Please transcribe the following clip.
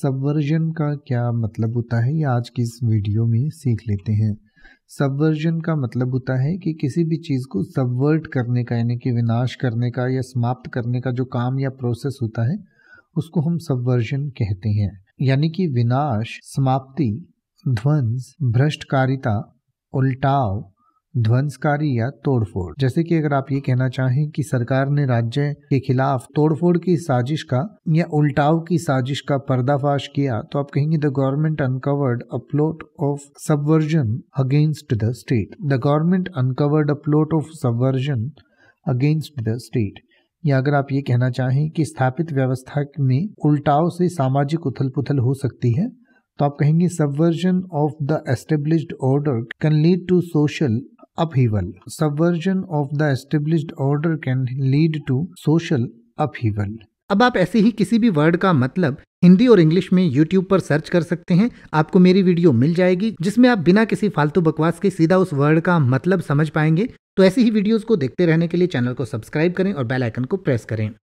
subversion का क्या मतलब होता है ये आज की इस वीडियो में सीख लेते हैं सबवर्जन का मतलब होता है कि किसी भी चीज़ को सबवर्ट करने का यानी कि विनाश करने का या समाप्त करने का जो काम या प्रोसेस होता है उसको हम सबवर्जन कहते हैं यानी कि विनाश समाप्ति ध्वंस भ्रष्टकारिता उल्टाव ध्वंसकारी या तोड़फोड़ जैसे कि अगर आप ये कहना चाहें कि सरकार ने राज्य के खिलाफ तोड़फोड़ की साजिश का या उल्टाव की साजिश का पर्दाफाश किया तो आप कहेंगे the government uncovered a plot of subversion against the state the government uncovered a plot of subversion against the state या अगर आप ये कहना चाहें कि स्थापित व्यवस्था में उल्टाव से सामाजिक उथल पुथल हो सकती है तो आप कहेंगे subversion of the established order can lead to social upheaval subversion of the establish order can lead to social upheaval अब आप ऐसे ही किसी भी वर्ड का मतलब हिंदी और इंग्लिश में यूट्यूब पर सर्च कर सकते हैं आपको मेरी वीडियो मिल जाएगी जिसमें आप बिना किसी फालतू बकवास के सीधा उस वर्ड का मतलब समझ पाएंगे तो ऐसी ही वीडियोस को देखते रहने के लिए चैनल को सब्सक्राइब करें और बेल आइकन को प्रेस करें